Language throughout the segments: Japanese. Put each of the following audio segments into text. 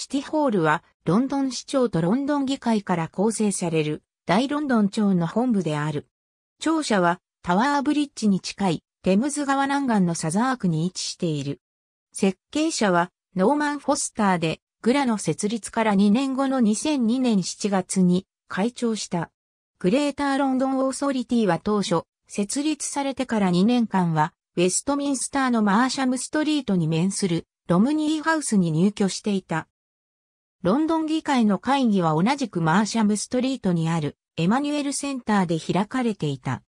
シティホールは、ロンドン市長とロンドン議会から構成される、大ロンドン町の本部である。庁舎は、タワーブリッジに近い、テムズ川南岸のサザークに位置している。設計者は、ノーマン・フォスターで、グラの設立から2年後の2002年7月に、開庁した。グレーターロンドンオーソリティは当初、設立されてから2年間は、ウェストミンスターのマーシャムストリートに面するロムニーハウスに入居していた。ロンドン議会の会議は同じくマーシャムストリートにあるエマニュエルセンターで開かれていた。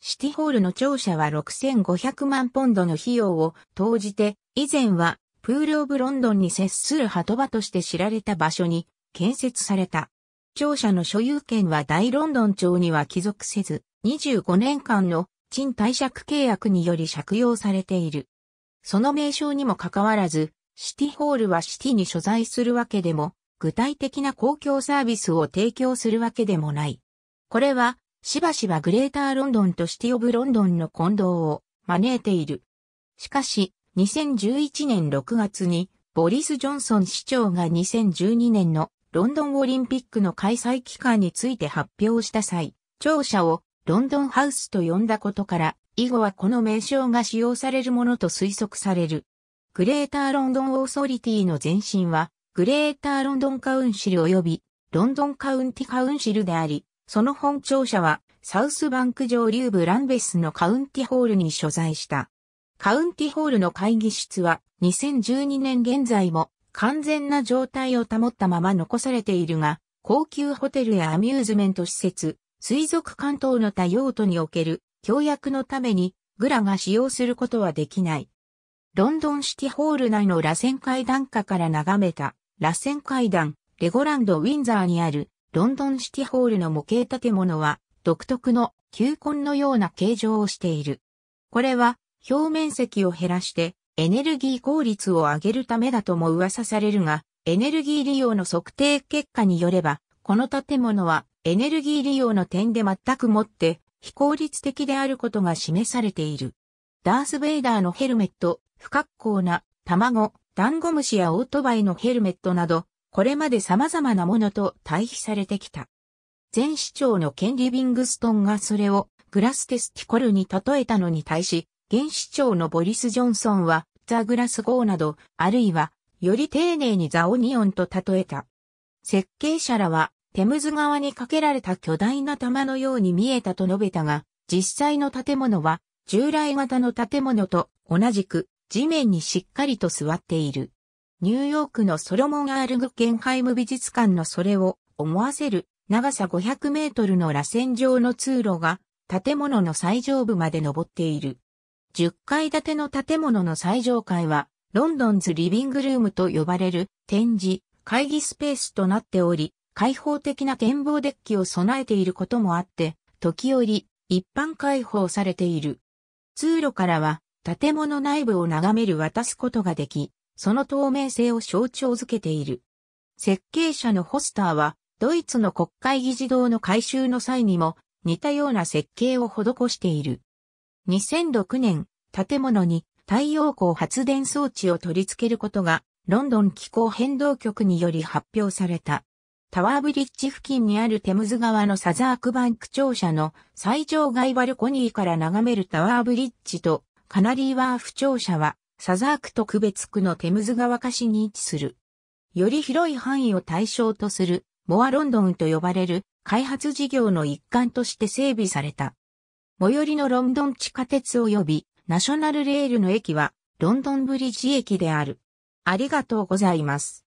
シティホールの庁舎は6500万ポンドの費用を投じて、以前はプールオブロンドンに接する鳩場として知られた場所に建設された。庁舎の所有権は大ロンドン庁には帰属せず、25年間の賃貸借契約により借用されている。その名称にもかかわらず、シティホールはシティに所在するわけでも具体的な公共サービスを提供するわけでもない。これは、しばしばグレーターロンドンとシティオブロンドンの混同を招いている。しかし、2011年6月に、ボリス・ジョンソン市長が2012年のロンドンオリンピックの開催期間について発表した際、庁舎をロンドンハウスと呼んだことから、以後はこの名称が使用されるものと推測される。グレーターロンドンオーソリティの前身は、グレーターロンドンカウンシル及びロンドンカウンティカウンシルであり、その本庁舎はサウスバンク上流部ランベスのカウンティホールに所在した。カウンティホールの会議室は2012年現在も完全な状態を保ったまま残されているが、高級ホテルやアミューズメント施設、水族館等の多用途における協約のためにグラが使用することはできない。ロンドンシティホール内の螺旋階段下から眺めたラッセン階段、レゴランド・ウィンザーにあるロンドンシティホールの模型建物は独特の球根のような形状をしている。これは表面積を減らしてエネルギー効率を上げるためだとも噂されるが、エネルギー利用の測定結果によれば、この建物はエネルギー利用の点で全くもって非効率的であることが示されている。ダース・ベイダーのヘルメット、不格好な卵、ダンゴムシやオートバイのヘルメットなど、これまで様々なものと対比されてきた。前市長のケン・リビングストンがそれをグラステスティコルに例えたのに対し、現市長のボリス・ジョンソンはザ・グラスゴーなど、あるいはより丁寧にザ・オニオンと例えた。設計者らはテムズ川に架けられた巨大な玉のように見えたと述べたが、実際の建物は従来型の建物と同じく地面にしっかりと座っている。ニューヨークのソロモン・アール・グッゲンハイム美術館のそれを思わせる長さ500メートルの螺旋状の通路が建物の最上部まで登っている。10階建ての建物の最上階はロンドンズリビングルームと呼ばれる展示、会議スペースとなっており、開放的な展望デッキを備えていることもあって、時折一般開放されている。通路からは建物内部を眺める渡すことができ、その透明性を象徴づけている。設計者のホスターは、ドイツの国会議事堂の改修の際にも、似たような設計を施している。2006年、建物に太陽光発電装置を取り付けることが、ロンドン気候変動局により発表された。タワーブリッジ付近にあるテムズ川のサザークバンク庁舎の最上外バルコニーから眺めるタワーブリッジとカナリーワーフ庁舎は、サザーク特別区のテムズ川下市に位置する。より広い範囲を対象とする、モアロンドンと呼ばれる開発事業の一環として整備された。最寄りのロンドン地下鉄及びナショナルレールの駅はロンドンブリッジ駅である。ありがとうございます。